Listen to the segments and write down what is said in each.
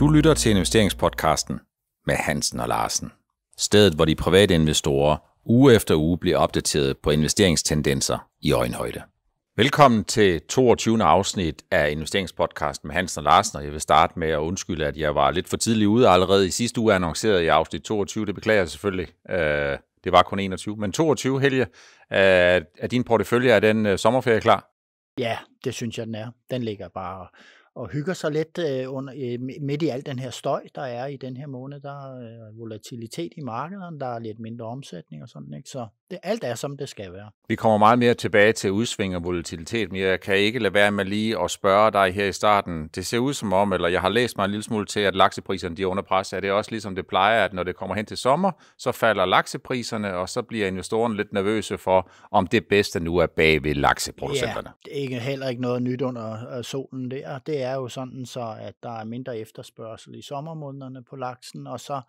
Du lytter til investeringspodcasten med Hansen og Larsen. Stedet, hvor de private investorer uge efter uge bliver opdateret på investeringstendenser i øjenhøjde. Velkommen til 22. afsnit af investeringspodcasten med Hansen og Larsen, og jeg vil starte med at undskylde, at jeg var lidt for tidlig ude allerede i sidste uge, annonceret i afsnit 22, det beklager jeg selvfølgelig. Øh, det var kun 21, men 22, Helge, er din portefølje, er den øh, sommerferie klar? Ja, det synes jeg, den er. Den ligger bare og hygger sig lidt øh, under, øh, midt i al den her støj, der er i den her måned. Der er øh, volatilitet i markederne, der er lidt mindre omsætning og sådan, ikke? Så det, alt er, som det skal være. Vi kommer meget mere tilbage til udsving og volatilitet, men jeg kan ikke lade være med lige at spørge dig her i starten. Det ser ud som om, eller jeg har læst mig en lille smule til, at laksepriserne de er under pres. Er det også ligesom det plejer, at når det kommer hen til sommer, så falder laksepriserne, og så bliver investorerne lidt nervøse for, om det bedste nu er bag ved lakseproducenterne? Ja, det er ikke, heller ikke noget nyt under øh, solen der. Det er er jo sådan så, at der er mindre efterspørgsel i sommermånederne på laksen, og så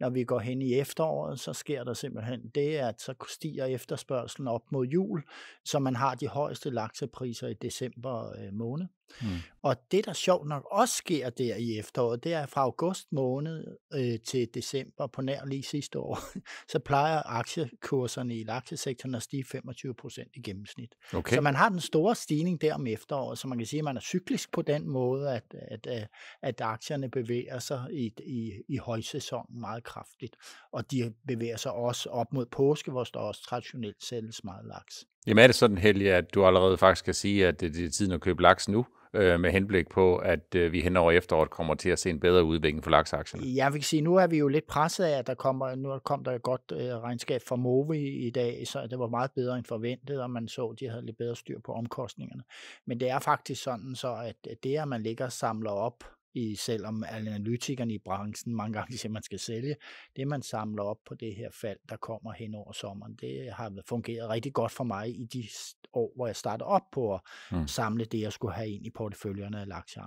når vi går hen i efteråret, så sker der simpelthen det, at så stiger efterspørgselen op mod jul, så man har de højeste laksepriser i december øh, måned. Mm. Og det, der sjovt nok også sker der i efteråret, det er fra august måned øh, til december på nær lige sidste år, så plejer aktiekurserne i aktiesektoren at stige 25 procent i gennemsnit. Okay. Så man har den store stigning der om efteråret, så man kan sige, at man er cyklisk på den måde, at, at, øh, at aktierne bevæger sig i, i, i højsæsonen meget kraftigt. Og de bevæger sig også op mod påske, hvor der også traditionelt sælges meget laks. Jamen er det sådan, Helge, at du allerede faktisk kan sige, at det er tiden at købe laks nu, øh, med henblik på, at øh, vi hen over efteråret kommer til at se en bedre udvikling for laksaktierne? vi kan sige, nu er vi jo lidt presset af, at der kommer, nu kom der et godt øh, regnskab fra Movi i dag, så det var meget bedre end forventet, og man så, at de havde lidt bedre styr på omkostningerne. Men det er faktisk sådan så, at det, at man ligger og samler op i, selvom analytikerne i branchen mange gange siger, at man skal sælge. Det, man samler op på det her fald, der kommer hen over sommeren, det har fungeret rigtig godt for mig i de år, hvor jeg startede op på at mm. samle det, jeg skulle have ind i porteføljerne af aktier.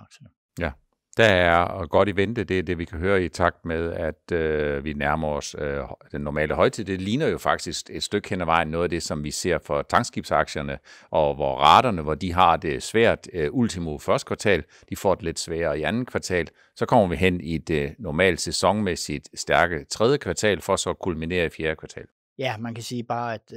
Ja, der er godt i vente, det er det, vi kan høre i takt med, at øh, vi nærmer os øh, den normale højtid. Det ligner jo faktisk et stykke hen ad vejen noget af det, som vi ser for tankskibsaktierne, og hvor raterne, hvor de har det svært øh, ultimo første kvartal, de får det lidt sværere i andet kvartal. Så kommer vi hen i det normalt sæsonmæssigt stærke tredje kvartal, for så at kulminere i fjerde kvartal ja, man kan sige bare, at,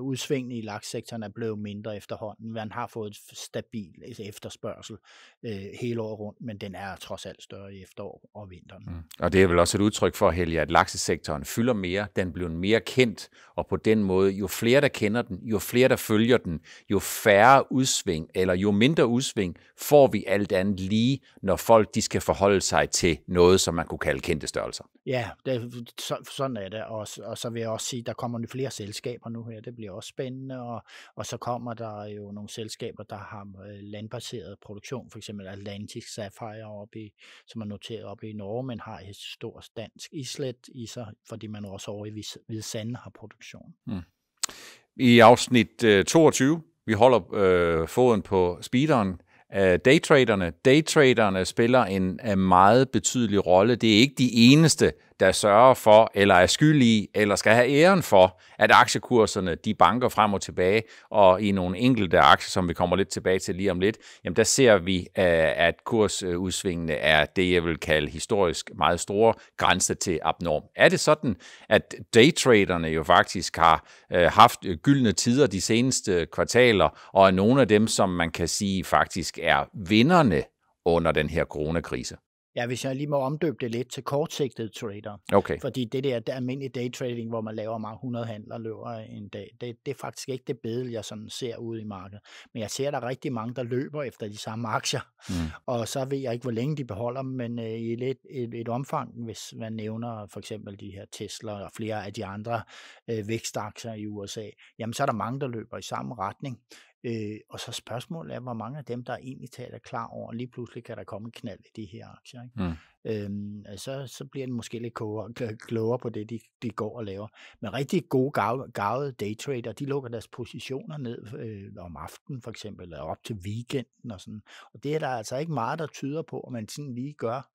udsvingene i lakssektoren er blevet mindre efterhånden. Man har fået et stabil efterspørgsel øh, hele året rundt, men den er trods alt større i efterår og vinteren. Mm. Og det er vel også et udtryk for, Helge, at laksesektoren fylder mere, den bliver mere kendt, og på den måde, jo flere der kender den, jo flere der følger den, jo færre udsving, eller jo mindre udsving, får vi alt andet lige, når folk de skal forholde sig til noget, som man kunne kalde kendte størrelser. Ja, det, så, sådan er det, og, og så vil jeg også sige, der kommer der flere selskaber nu her, det bliver også spændende, og, og så kommer der jo nogle selskaber, der har øh, landbaseret produktion, for eksempel Atlantic Sapphire, op i, som er noteret op i Norge, men har et stort dansk islet i sig, fordi man også over i Hvide Sande har produktion. Mm. I afsnit 22, øh, vi holder øh, foden på speederen, daytraderne. Daytraderne spiller en meget betydelig rolle. Det er ikke de eneste, der sørger for, eller er skyldige, eller skal have æren for, at aktiekurserne de banker frem og tilbage, og i nogle enkelte aktier, som vi kommer lidt tilbage til lige om lidt, jamen der ser vi, øh, at kursudsvingene er det, jeg vil kalde historisk meget store grænse til abnorm. Er det sådan, at daytraderne jo faktisk har øh, haft gyldne tider de seneste kvartaler, og er nogle af dem, som man kan sige faktisk er vinderne under den her coronakrise? Ja, hvis jeg lige må omdøbe det lidt til kortsigtede trader. Okay. Fordi det der, det almindelige daytrading, hvor man laver meget 100 handler løber en dag, det, det er faktisk ikke det bedel, jeg sådan ser ud i markedet. Men jeg ser, at der er rigtig mange, der løber efter de samme aktier. Mm. Og så ved jeg ikke, hvor længe de beholder dem, men øh, i lidt, et, et omfang, hvis man nævner for eksempel de her Tesla og flere af de andre øh, vækstaktier i USA, jamen så er der mange, der løber i samme retning. Øh, og så spørgsmålet er, hvor mange af dem, der egentlig taler klar over, lige pludselig kan der komme en knald i de her aktier. Ikke? Mm. Øh, så, så bliver den måske lidt klogere på det, de, de går og laver. Men rigtig gode, gavede daytrader, de lukker deres positioner ned øh, om aftenen for eksempel, eller op til weekenden og sådan. Og det er der altså ikke meget, der tyder på, at man sådan lige gør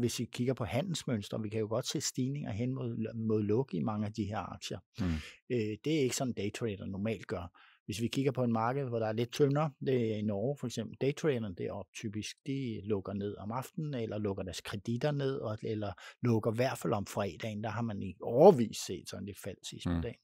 hvis vi kigger på handelsmønstre, vi kan jo godt se stigninger hen mod, mod luk i mange af de her aktier. Mm. Øh, det er ikke sådan, daytrader normalt gør. Hvis vi kigger på en marked, hvor der er lidt tyndere, det er i Norge for eksempel, daytraderne deroppe typisk, de lukker ned om aftenen, eller lukker deres kreditter ned, eller lukker i hvert fald om fredagen, der har man i overvis set sådan et fald sidste mm. dag.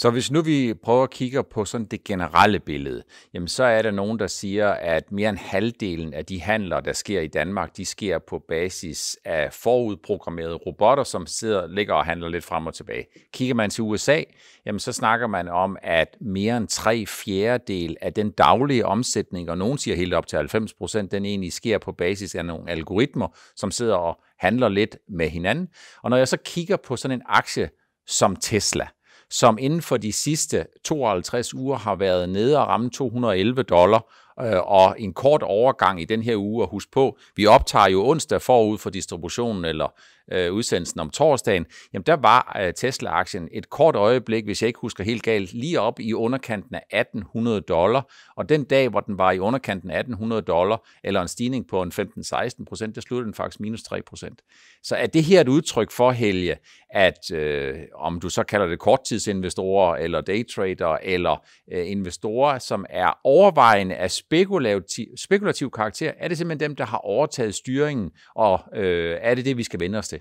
Så hvis nu vi prøver at kigge på sådan det generelle billede, jamen så er der nogen, der siger, at mere end halvdelen af de handler, der sker i Danmark, de sker på basis af forudprogrammerede robotter, som sidder, ligger og handler lidt frem og tilbage. Kigger man til USA, jamen så snakker man om, at mere end tre fjerdedel af den daglige omsætning, og nogen siger helt op til 90 procent, den egentlig sker på basis af nogle algoritmer, som sidder og handler lidt med hinanden. Og når jeg så kigger på sådan en aktie som Tesla, som inden for de sidste 52 uger har været nede og ramme 211 dollar, øh, og en kort overgang i den her uge, og husk på, vi optager jo onsdag forud for distributionen eller øh, udsendelsen om torsdagen, jamen der var øh, Tesla-aktien et kort øjeblik, hvis jeg ikke husker helt galt, lige op i underkanten af 1800 dollar, og den dag, hvor den var i underkanten af 1800 dollar, eller en stigning på en 15-16 procent, der sluttede den faktisk minus 3 procent. Så er det her et udtryk for, Helge, at øh, om du så kalder det korttidsinvestorer, eller daytrader, eller øh, investorer, som er overvejende af spekulativ, spekulativ karakter? Er det simpelthen dem, der har overtaget styringen, og øh, er det det, vi skal vende os til?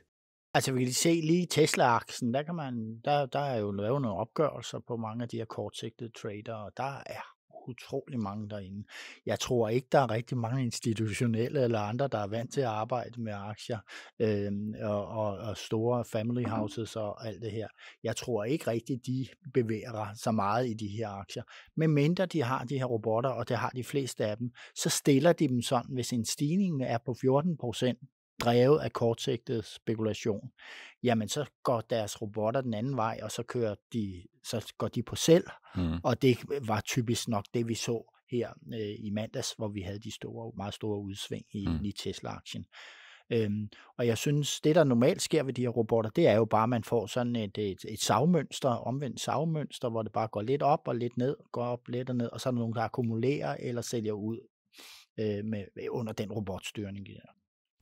Altså, vi kan se lige Tesla-aksen, der, kan man, der, der er jo lavet nogle opgørelser på mange af de her kortsigtede trader, og der er utrolig mange derinde. Jeg tror ikke, der er rigtig mange institutionelle eller andre, der er vant til at arbejde med aktier øh, og, og, og store family houses og alt det her. Jeg tror ikke rigtig, de bevæger så meget i de her aktier. Men mindre de har de her robotter, og det har de fleste af dem, så stiller de dem sådan, hvis en stigning er på 14 procent, drevet af kortsigtet spekulation, jamen så går deres robotter den anden vej, og så kører de, så går de på selv, mm. og det var typisk nok det, vi så her øh, i mandags, hvor vi havde de store, meget store udsving i, mm. i Tesla-aktien. Øhm, og jeg synes, det der normalt sker ved de her robotter, det er jo bare, at man får sådan et, et, et savmønster, omvendt savmønster, hvor det bare går lidt op og lidt ned, går op, lidt og ned, og så er der nogen, der akkumulerer eller sælger ud øh, med, under den robotstyrning. Der.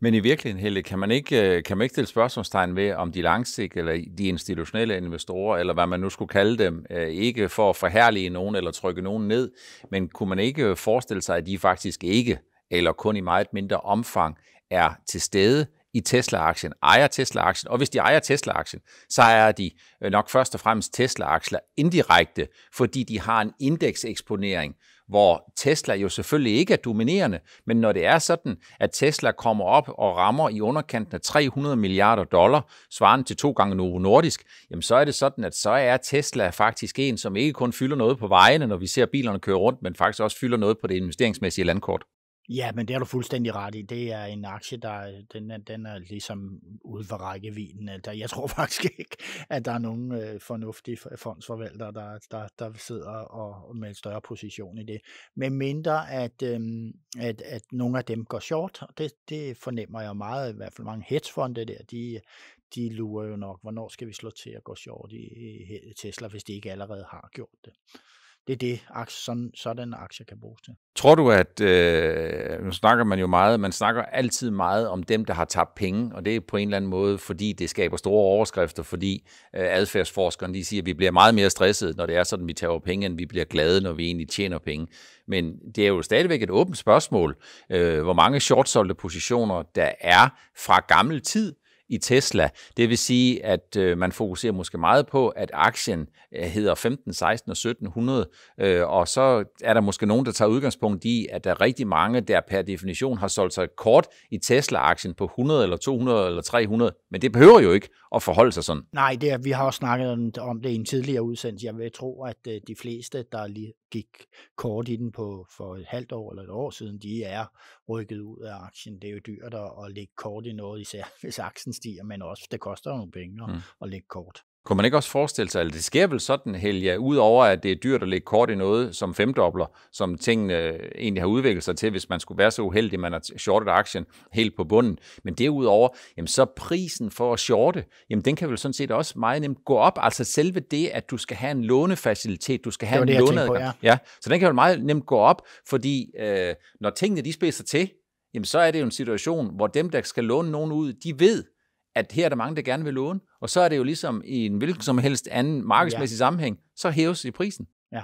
Men i virkeligheden, Helle, kan man ikke, øh, kan man ikke stille spørgsmålstegn ved, om de langsigtede eller de institutionelle investorer, eller hvad man nu skulle kalde dem, øh, ikke for at forhærlige nogen eller trykke nogen ned, men kunne man ikke forestille sig, at de faktisk ikke, eller kun i meget mindre omfang, er til stede i Tesla-aktien, ejer Tesla-aktien, og hvis de ejer Tesla-aktien, så er de øh, nok først og fremmest Tesla-aktier indirekte, fordi de har en indekseksponering, hvor Tesla jo selvfølgelig ikke er dominerende, men når det er sådan, at Tesla kommer op og rammer i underkanten af 300 milliarder dollar, svarende til to gange Novo Nordisk, jamen så er det sådan, at så er Tesla faktisk en, som ikke kun fylder noget på vejene, når vi ser bilerne køre rundt, men faktisk også fylder noget på det investeringsmæssige landkort. Ja, men det har du fuldstændig ret i. Det er en aktie, der den er, den er ligesom ude for rækkevidden. Jeg tror faktisk ikke, at der er nogen øh, fornuftige fondsforvaltere, der, der, der sidder og, med en større position i det. Men mindre, at, øhm, at, at nogle af dem går short, og det, det fornemmer jeg meget, i hvert fald mange hedgefonde der, de, de lurer jo nok, hvornår skal vi slå til at gå short i Tesla, hvis de ikke allerede har gjort det det er det, sådan, sådan aktier kan bruges til. Tror du, at øh, nu snakker man jo meget, man snakker altid meget om dem, der har tabt penge, og det er på en eller anden måde, fordi det skaber store overskrifter, fordi øh, adfærdsforskerne de siger, at vi bliver meget mere stresset, når det er sådan, vi tager penge, end vi bliver glade, når vi egentlig tjener penge. Men det er jo stadigvæk et åbent spørgsmål, øh, hvor mange shortsolgte positioner der er fra gammel tid, i Tesla. Det vil sige, at øh, man fokuserer måske meget på, at aktien øh, hedder 15, 16 og 1700, øh, og så er der måske nogen, der tager udgangspunkt i, at der er rigtig mange, der per definition har solgt sig kort i Tesla-aktien på 100 eller 200 eller 300, men det behøver jo ikke at forholde sig sådan. Nej, det er, vi har også snakket om det i en tidligere udsendelse. Jeg vil tro, at øh, de fleste, der lige gik kort i den på for et halvt år eller et år siden, de er rykket ud af aktien. Det er jo dyrt at, at lægge kort i noget, især hvis aktien stiger, men også det koster jo nogle penge at, mm. at lægge kort. Kunne man ikke også forestille sig, at det sker vel sådan, Helge, udover at det er dyrt at lægge kort i noget som femdobler, som tingene egentlig har udviklet sig til, hvis man skulle være så uheldig, at man har shortet aktien helt på bunden. Men derudover, jamen så prisen for at shorte, jamen den kan vel sådan set også meget nemt gå op. Altså selve det, at du skal have en lånefacilitet, du skal have det en låneadgang. Ja. ja. Så den kan vel meget nemt gå op, fordi øh, når tingene de spiser til, jamen så er det jo en situation, hvor dem, der skal låne nogen ud, de ved, at her er der mange, der gerne vil låne, og så er det jo ligesom i en hvilken som helst anden markedsmæssig ja. sammenhæng, så hæves i prisen. Ja,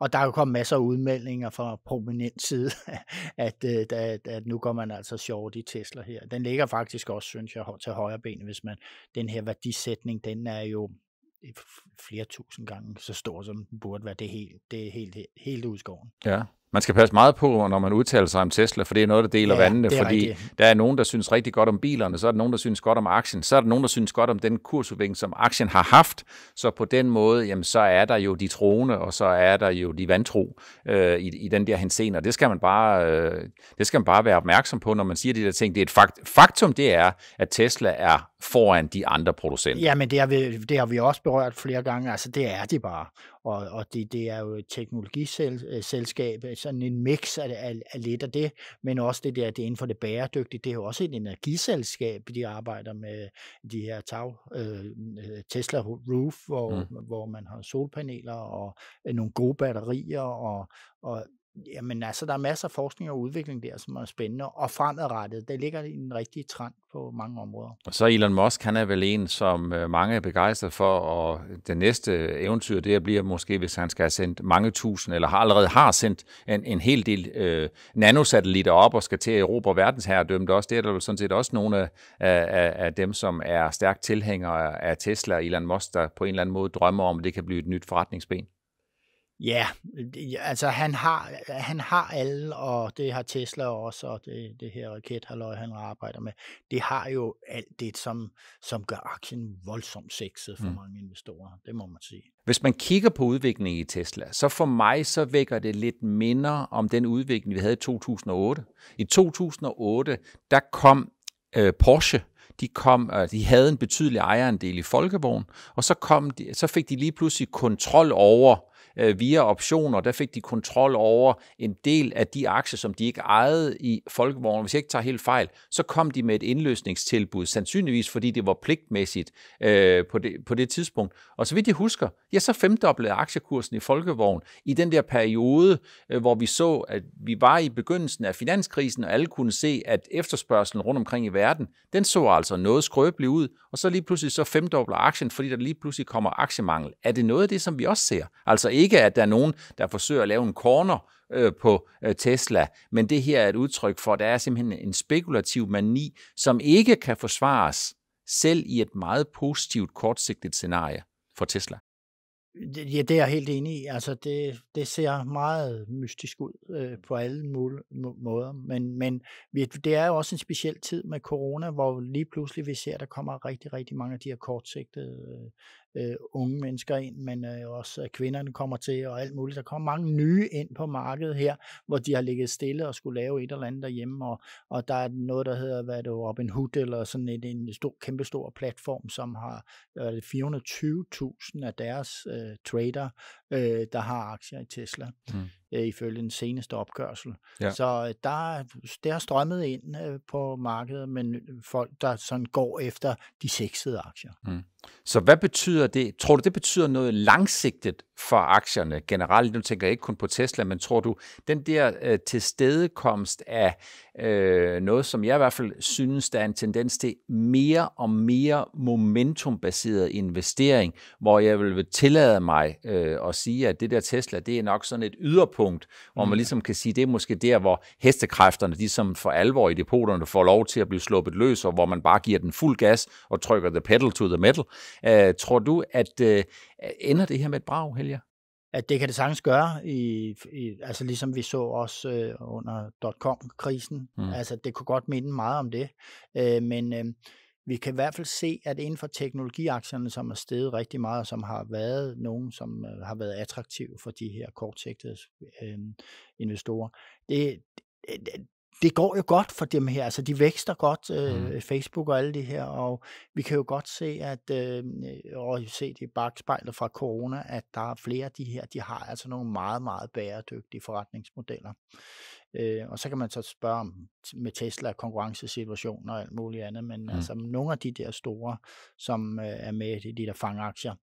og der er jo kommet masser af udmeldinger fra prominent side, at, at, at, at nu går man altså short i Tesla her. Den ligger faktisk også, synes jeg, til højre ben, hvis man, den her værdisætning, den er jo flere tusind gange så stor, som den burde være. Det er helt, det er helt, helt udskåren. Ja man skal passe meget på, når man udtaler sig om Tesla, for det er noget, der deler ja, vandene, fordi rigtigt. der er nogen, der synes rigtig godt om bilerne, så er der nogen, der synes godt om aktien, så er der nogen, der synes godt om den kursudvikling, som aktien har haft, så på den måde, jamen, så er der jo de troende, og så er der jo de vantro øh, i, i den der henseende, og det skal, man bare, øh, det skal man bare være opmærksom på, når man siger de der ting. Det er et fakt, faktum, det er, at Tesla er foran de andre producenter. Ja, men det har vi, det har vi også berørt flere gange, altså det er de bare og, og det, det er jo et teknologiselskab, øh, øh, sådan en mix af, af, af lidt af det, men også det der, det er inden for det bæredygtige, det er jo også et energiselskab, de arbejder med de her tag, øh, øh Tesla Roof, hvor, mm. hvor man har solpaneler og nogle gode batterier og, og jamen altså, der er masser af forskning og udvikling der, som er spændende, og fremadrettet, der ligger en rigtig trend på mange områder. Og så Elon Musk, han er vel en, som øh, mange er begejstret for, og det næste eventyr, det bliver måske, hvis han skal have sendt mange tusind, eller har, allerede har sendt en, en hel del øh, nanosatellitter op, og skal til at erobre verdensherredømmet også. Det er der vel sådan set også nogle af, af, af dem, som er stærkt tilhængere af Tesla og Elon Musk, der på en eller anden måde drømmer om, at det kan blive et nyt forretningsben. Ja, altså han har, han har alle, og det har Tesla også, og det, det her rakethalløj, han arbejder med, det har jo alt det, som, som gør aktien voldsomt sexet for mm. mange investorer, det må man sige. Hvis man kigger på udviklingen i Tesla, så for mig så vækker det lidt minder om den udvikling, vi havde i 2008. I 2008, der kom øh, Porsche de, kom, øh, de havde en betydelig ejerandel i Folkevogn, og så, kom de, så fik de lige pludselig kontrol over øh, via optioner, der fik de kontrol over en del af de aktier, som de ikke ejede i Folkevognen. Hvis jeg ikke tager helt fejl, så kom de med et indløsningstilbud, sandsynligvis fordi det var pligtmæssigt øh, på, det, på det tidspunkt. Og så vidt jeg husker, ja, så femdoblede aktiekursen i Folkevogn i den der periode, øh, hvor vi så, at vi var i begyndelsen af finanskrisen, og alle kunne se, at efterspørgselen rundt omkring i verden, den så altså noget skrøbelig ud, og så lige pludselig så femdobler aktien, fordi der lige pludselig kommer aktiemangel. Er det noget af det, som vi også ser? Altså ikke, at der er nogen, der forsøger at lave en corner øh, på øh, Tesla, men det her er et udtryk for, at der er simpelthen en spekulativ mani, som ikke kan forsvares selv i et meget positivt kortsigtet scenarie for Tesla. Ja, det er jeg helt enig i. Altså, det, det ser meget mystisk ud øh, på alle mul- måder, men, men vi, det er jo også en speciel tid med corona, hvor lige pludselig vi ser, at der kommer rigtig, rigtig mange af de her kortsigtede øh, øh, unge mennesker ind, men øh, også at kvinderne kommer til og alt muligt. Der kommer mange nye ind på markedet her, hvor de har ligget stille og skulle lave et eller andet derhjemme, og, og der er noget, der hedder hvad er det, Robin Hood, eller sådan et, en stor, kæmpestor platform, som har 420.000 af deres øh, trader, øh, der har aktier i Tesla. Mm øh, ifølge den seneste opkørsel. Ja. Så øh, der, det har strømmet ind øh, på markedet, men øh, folk, der sådan går efter de seksede aktier. Mm. Så hvad betyder det? Tror du, det betyder noget langsigtet for aktierne generelt? Nu tænker jeg ikke kun på Tesla, men tror du, den der øh, tilstedekomst af øh, noget, som jeg i hvert fald synes, der er en tendens til mere og mere momentumbaseret investering, hvor jeg vil tillade mig øh, at sige, at det der Tesla, det er nok sådan et yderpunkt, hvor man mm. ligesom kan sige, det er måske der, hvor hestekræfterne, de som for alvor i depoterne, får lov til at blive sluppet løs, og hvor man bare giver den fuld gas og trykker the pedal to the metal. Øh, tror du, at, øh, Ender det her med et brag, Helge? at det kan det sagtens gøre, i, i, altså ligesom vi så også øh, under com krisen Mm. Altså det kunne godt minde meget om det. Øh, men øh, vi kan i hvert fald se, at inden for teknologiaktierne, som er steget rigtig meget, og som har været nogen, som øh, har været attraktive for de her kortsigtede øh, investorer, det, det går jo godt for dem her, altså de vækster godt, øh, mm. Facebook og alle det her, og vi kan jo godt se, at, øh, øh og se det i bagspejlet fra corona, at der er flere af de her, de har altså nogle meget, meget bæredygtige forretningsmodeller. Øh, og så kan man så spørge om med Tesla konkurrencesituationen og alt muligt andet, men mm. altså nogle af de der store, som øh, er med i de der fangaktier,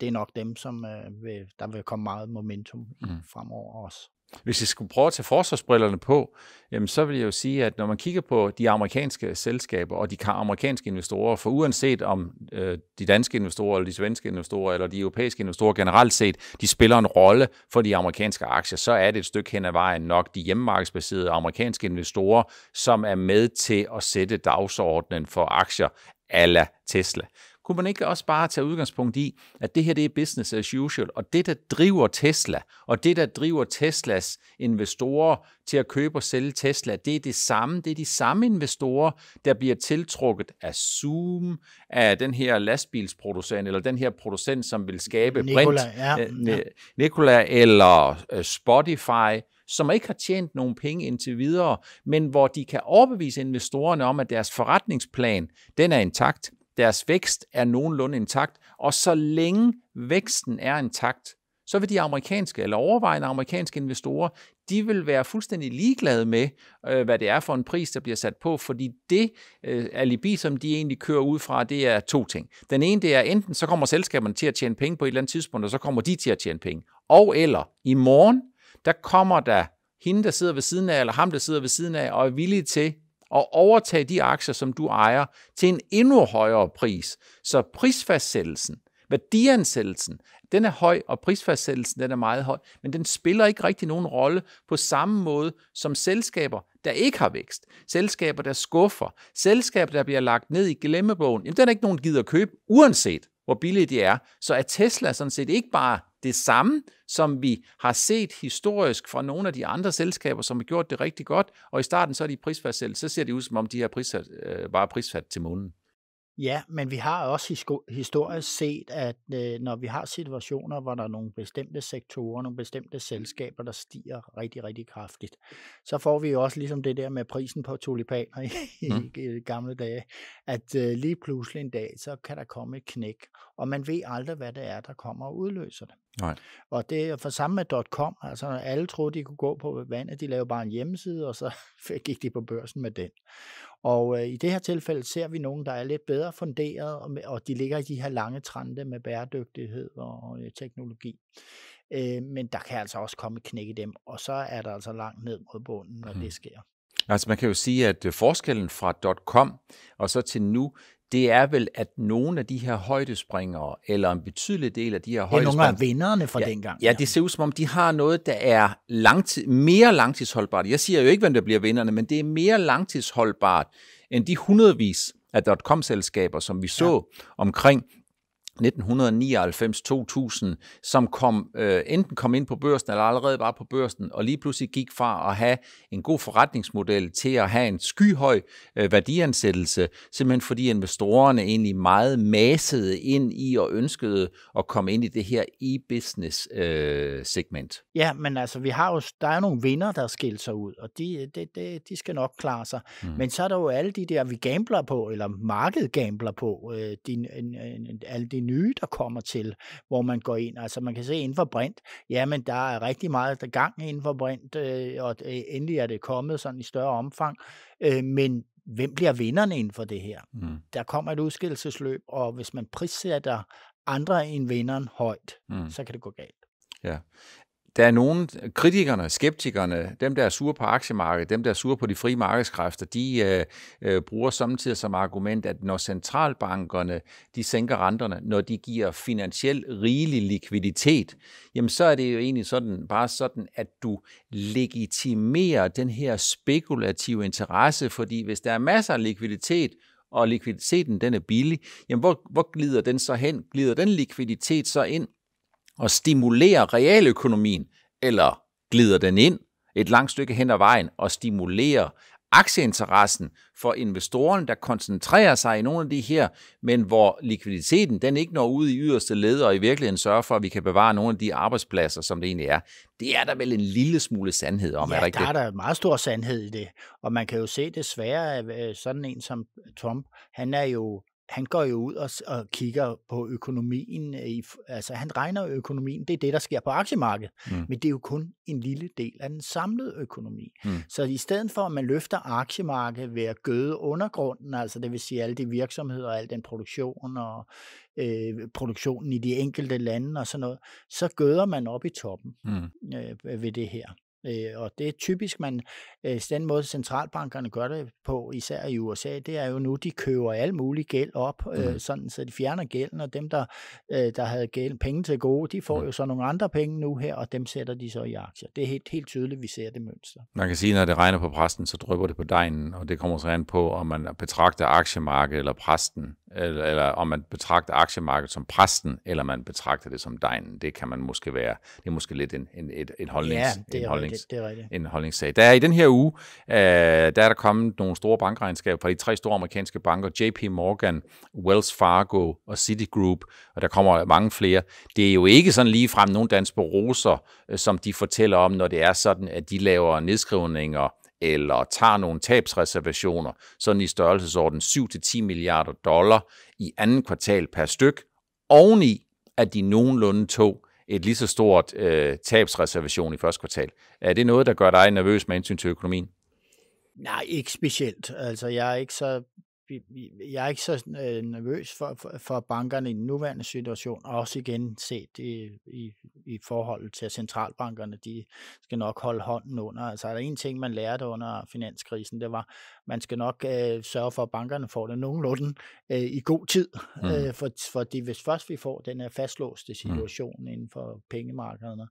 det er nok dem, som øh, vil, der vil komme meget momentum mm. fremover også. Hvis jeg skulle prøve at tage forsvarsbrillerne på, jamen så vil jeg jo sige, at når man kigger på de amerikanske selskaber og de amerikanske investorer, for uanset om øh, de danske investorer, eller de svenske investorer, eller de europæiske investorer generelt set, de spiller en rolle for de amerikanske aktier, så er det et stykke hen ad vejen nok de hjemmemarkedsbaserede amerikanske investorer, som er med til at sætte dagsordenen for aktier ala Tesla. Kunne man ikke også bare tage udgangspunkt i, at det her det er business as usual, og det, der driver Tesla, og det, der driver Teslas investorer til at købe og sælge Tesla, det er det samme. Det er de samme investorer, der bliver tiltrukket af Zoom, af den her lastbilsproducent, eller den her producent, som vil skabe Nicola, brint, ja, øh, Nikola, eller øh, Spotify, som ikke har tjent nogen penge indtil videre, men hvor de kan overbevise investorerne om, at deres forretningsplan, den er intakt, deres vækst er nogenlunde intakt, og så længe væksten er intakt, så vil de amerikanske eller overvejende amerikanske investorer, de vil være fuldstændig ligeglade med, øh, hvad det er for en pris, der bliver sat på, fordi det øh, alibi, som de egentlig kører ud fra, det er to ting. Den ene, det er enten så kommer selskaberne til at tjene penge på et eller andet tidspunkt, og så kommer de til at tjene penge. Og eller i morgen, der kommer der hende, der sidder ved siden af, eller ham, der sidder ved siden af, og er villig til og overtage de aktier, som du ejer, til en endnu højere pris. Så prisfastsættelsen, værdiansættelsen, den er høj, og prisfastsættelsen den er meget høj, men den spiller ikke rigtig nogen rolle på samme måde som selskaber, der ikke har vækst, selskaber, der skuffer, selskaber, der bliver lagt ned i glemmebogen, jamen den er ikke nogen gider købe, uanset hvor billige de er. Så er Tesla sådan set ikke bare det samme, som vi har set historisk fra nogle af de andre selskaber, som har gjort det rigtig godt, og i starten så er de prisfastsat, så ser det ud som om de her priser øh, bare prisfat til månen. Ja, men vi har også historisk set, at øh, når vi har situationer, hvor der er nogle bestemte sektorer, nogle bestemte selskaber, der stiger rigtig, rigtig kraftigt, så får vi jo også ligesom det der med prisen på tulipaner i, mm. i gamle dage, at øh, lige pludselig en dag, så kan der komme et knæk, og man ved aldrig, hvad det er, der kommer og udløser det. Nej. Og det er for samme med .com, altså alle troede, de kunne gå på vandet, de lavede bare en hjemmeside, og så gik de på børsen med den. Og øh, i det her tilfælde ser vi nogen, der er lidt bedre funderet, og, og de ligger i de her lange trende med bæredygtighed og øh, teknologi. Øh, men der kan altså også komme et knæk i dem, og så er der altså langt ned mod bunden, når mm. det hmm. sker. Altså man kan jo sige, at øh, forskellen fra .com og så til nu, det er vel, at nogle af de her højdespringere, eller en betydelig del af de her højdespringere... er nogle af vinderne fra ja, dengang. Ja, ja, det ser ud som om, de har noget, der er langtid, mere langtidsholdbart. Jeg siger jo ikke, hvem der bliver vinderne, men det er mere langtidsholdbart end de hundredvis af dot-com-selskaber, som vi så ja. omkring 1999-2000, som kom, øh, enten kom ind på børsen, eller allerede var på børsen, og lige pludselig gik fra at have en god forretningsmodel til at have en skyhøj øh, værdiansættelse, simpelthen fordi investorerne egentlig meget massede ind i og ønskede at komme ind i det her e-business øh, segment. Ja, men altså, vi har jo, der er jo nogle vinder, der skilte sig ud, og de, de, øh, de, de skal nok klare sig. Mm. Men så er der jo alle de der, vi gambler på, eller markedet gambler på, øh, din, en, en, alle de det nye, der kommer til, hvor man går ind. Altså man kan se inden for brint, jamen der er rigtig meget der gang inden for brint, øh, og øh, endelig er det kommet sådan i større omfang. Øh, men hvem bliver vinderne inden for det her? Mm. Der kommer et udskillelsesløb, og hvis man prissætter andre end vinderen højt, mm. så kan det gå galt. Ja der er nogen, kritikerne, skeptikerne, dem der er sure på aktiemarkedet, dem der er sure på de frie markedskræfter, de øh, øh, bruger samtidig som argument, at når centralbankerne de sænker renterne, når de giver finansiel rigelig likviditet, jamen så er det jo egentlig sådan, bare sådan, at du legitimerer den her spekulative interesse, fordi hvis der er masser af likviditet, og likviditeten den er billig, jamen hvor, hvor glider den så hen? Glider den likviditet så ind og stimulerer realøkonomien, eller glider den ind et langt stykke hen ad vejen og stimulerer aktieinteressen for investoren, der koncentrerer sig i nogle af de her, men hvor likviditeten den ikke når ud i yderste led og i virkeligheden sørger for, at vi kan bevare nogle af de arbejdspladser, som det egentlig er. Det er der vel en lille smule sandhed om, ja, er der ikke der det? er der meget stor sandhed i det. Og man kan jo se desværre, øh, sådan en som Trump, han er jo han går jo ud og, og kigger på økonomien. Øh, I, altså han regner økonomien, det er det, der sker på aktiemarkedet. Mm. Men det er jo kun en lille del af den samlede økonomi. Mm. Så i stedet for, at man løfter aktiemarkedet ved at gøde undergrunden, altså det vil sige alle de virksomheder og al den produktion og øh, produktionen i de enkelte lande og sådan noget, så gøder man op i toppen mm. øh, ved det her. Øh, og det er typisk, man øh, den måde centralbankerne gør det på, især i USA, det er jo nu, de køber alle mulige gæld op, mm. sådan så de fjerner gælden, og dem, der, der havde gæld, penge til gode, de får mm. jo så nogle andre penge nu her, og dem sætter de så i aktier. Det er helt, helt tydeligt, vi ser det mønster. Man kan sige, at når det regner på præsten, så drypper det på dejen, og det kommer så an på, om man betragter aktiemarkedet eller præsten eller, eller om man betragter aktiemarkedet som præsten, eller man betragter det som dejen. Det kan man måske være. Det er måske lidt en, en, en, en, holdnings, ja, det en, holdnings, det er rigtigt. en holdningssag. Der er i den her uge, øh, der er der kommet nogle store bankregnskaber fra de tre store amerikanske banker, JP Morgan, Wells Fargo og Citigroup, og der kommer mange flere. Det er jo ikke sådan lige frem nogle danske roser, øh, som de fortæller om, når det er sådan, at de laver nedskrivninger eller tager nogle tabsreservationer, sådan i størrelsesorden 7-10 milliarder dollar i anden kvartal per styk, oveni at de nogenlunde tog et lige så stort øh, tabsreservation i første kvartal. Er det noget, der gør dig nervøs med hensyn til økonomien? Nej, ikke specielt. Altså, jeg er ikke så vi, vi, jeg er ikke så øh, nervøs for, for, for bankerne i den nuværende situation, og også igen set i, i, i forhold til centralbankerne, de skal nok holde hånden under. Altså er der en ting, man lærte under finanskrisen, det var, man skal nok øh, sørge for, at bankerne får det nogenlunde øh, i god tid, mm. øh, for, fordi hvis først vi får den her fastlåste mm. situation mm. inden for pengemarkederne,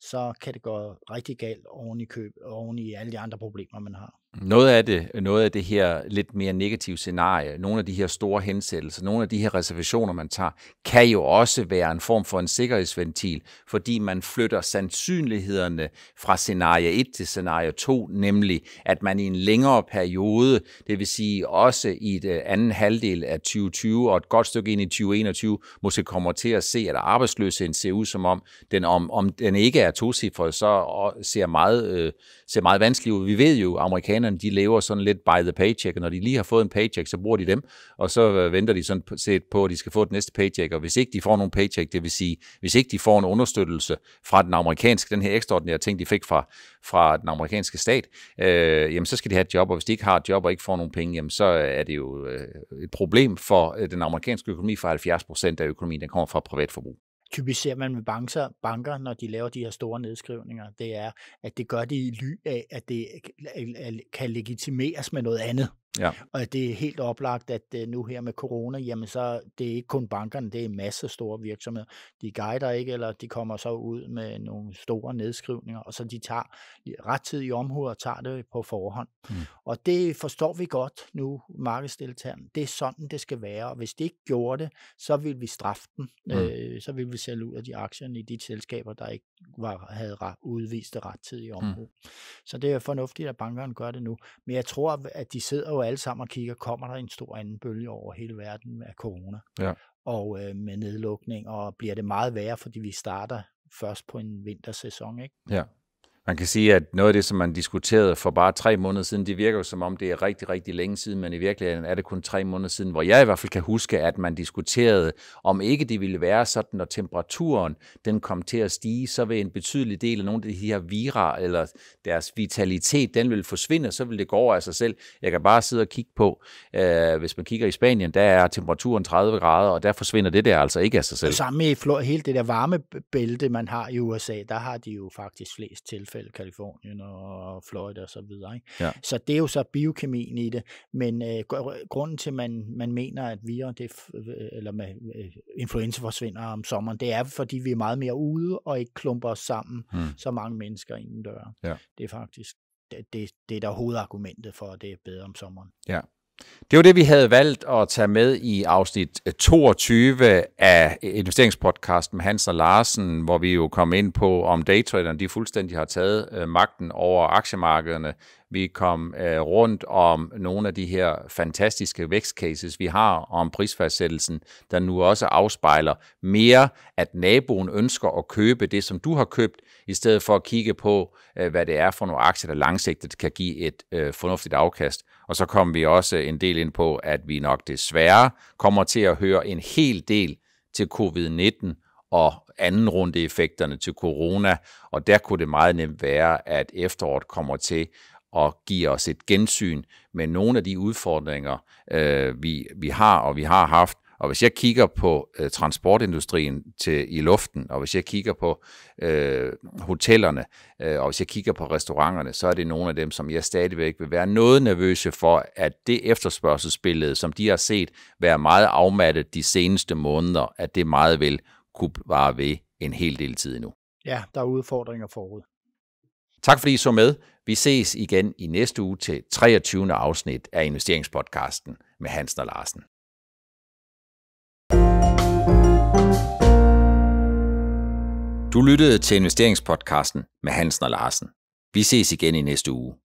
så kan det gå rigtig galt oven i, køb, oven i alle de andre problemer, man har. Noget af det, noget af det her lidt mere negative scenarie, nogle af de her store hensættelser, nogle af de her reservationer, man tager, kan jo også være en form for en sikkerhedsventil, fordi man flytter sandsynlighederne fra scenarie 1 til scenarie 2, nemlig at man i en længere periode, det vil sige også i et øh, anden halvdel af 2020 og et godt stykke ind i 2021, måske kommer til at se, at arbejdsløsheden ser ud som om, den, om, om den ikke er tosifret, så ser meget, øh, ser meget vanskelig ud. Vi ved jo, amerikanerne amerikanerne, de lever sådan lidt by the paycheck, og når de lige har fået en paycheck, så bruger de dem, og så øh, venter de sådan set på, at de skal få det næste paycheck, og hvis ikke de får nogen paycheck, det vil sige, hvis ikke de får en understøttelse fra den amerikanske, den her ekstraordinære ting, de fik fra, fra den amerikanske stat, øh, jamen så skal de have et job, og hvis de ikke har et job og ikke får nogen penge, jamen så øh, er det jo øh, et problem for den amerikanske økonomi, for 70 procent af økonomien, den kommer fra privatforbrug typisk ser man med banker, banker, når de laver de her store nedskrivninger, det er, at det gør det i ly af, at det øh, kan legitimeres med noget andet. Ja. Og det er helt oplagt, at øh, nu her med corona, jamen så det er ikke kun bankerne, det er en masse store virksomheder. De guider ikke, eller de kommer så ud med nogle store nedskrivninger, og så de tager rettidig omhu og tager det på forhånd. Mm. Og det forstår vi godt nu, markedsdeltagerne. Det er sådan, det skal være, og hvis de ikke gjorde det, så vil vi straffe dem. Mm. Øh, så vil vi sælge ud af de aktierne i de selskaber, der ikke var, havde udvist det i mm. omhu. Mm. Så det er fornuftigt, at bankerne gør det nu. Men jeg tror, at de sidder jo jo alle sammen og kigger, kommer der en stor anden bølge over hele verden af corona? Ja. Og øh, med nedlukning, og bliver det meget værre, fordi vi starter først på en vintersæson, ikke? Ja. Man kan sige, at noget af det, som man diskuterede for bare tre måneder siden, det virker jo som om, det er rigtig, rigtig længe siden, men i virkeligheden er det kun tre måneder siden, hvor jeg i hvert fald kan huske, at man diskuterede, om ikke det ville være sådan, når temperaturen den kom til at stige, så vil en betydelig del af nogle af de her virer, eller deres vitalitet, den vil forsvinde, så vil det gå over af sig selv. Jeg kan bare sidde og kigge på, øh, hvis man kigger i Spanien, der er temperaturen 30 grader, og der forsvinder det der altså ikke af sig selv. Samme i hele det der varmebælte, man har i USA, der har de jo faktisk flest til tilfælde Kalifornien og Florida osv. så Ja. Så det er jo så biokemien i det, men øh, grunden til, at man, man mener, at vi det, øh, eller med, øh, influenza forsvinder om sommeren, det er, fordi vi er meget mere ude og ikke klumper os sammen, mm. så mange mennesker døren. Ja. Det er faktisk det, det, det er der hovedargumentet for, at det er bedre om sommeren. Ja, det var det, vi havde valgt at tage med i afsnit 22 øh, af øh, investeringspodcasten med Hans og Larsen, hvor vi jo kom ind på, om daytraderne de fuldstændig har taget øh, magten over aktiemarkederne, vi kom øh, rundt om nogle af de her fantastiske vækstcases, vi har om prisfastsættelsen, der nu også afspejler mere, at naboen ønsker at købe det, som du har købt, i stedet for at kigge på, øh, hvad det er for nogle aktier, der langsigtet kan give et øh, fornuftigt afkast. Og så kom vi også øh, en del ind på, at vi nok desværre kommer til at høre en hel del til covid-19 og anden runde effekterne til corona, og der kunne det meget nemt være, at efteråret kommer til og giver os et gensyn med nogle af de udfordringer, øh, vi, vi har og vi har haft. Og hvis jeg kigger på øh, transportindustrien til, i luften, og hvis jeg kigger på øh, hotellerne, øh, og hvis jeg kigger på restauranterne, så er det nogle af dem, som jeg stadigvæk vil være noget nervøse for, at det efterspørgselsbillede, som de har set være meget afmattet de seneste måneder, at det meget vel kunne vare ved en hel del tid endnu. Ja, der er udfordringer forud. Tak fordi I så med. Vi ses igen i næste uge til 23. afsnit af investeringspodcasten med Hansen og Larsen. Du lyttede til investeringspodcasten med Hansen og Larsen. Vi ses igen i næste uge.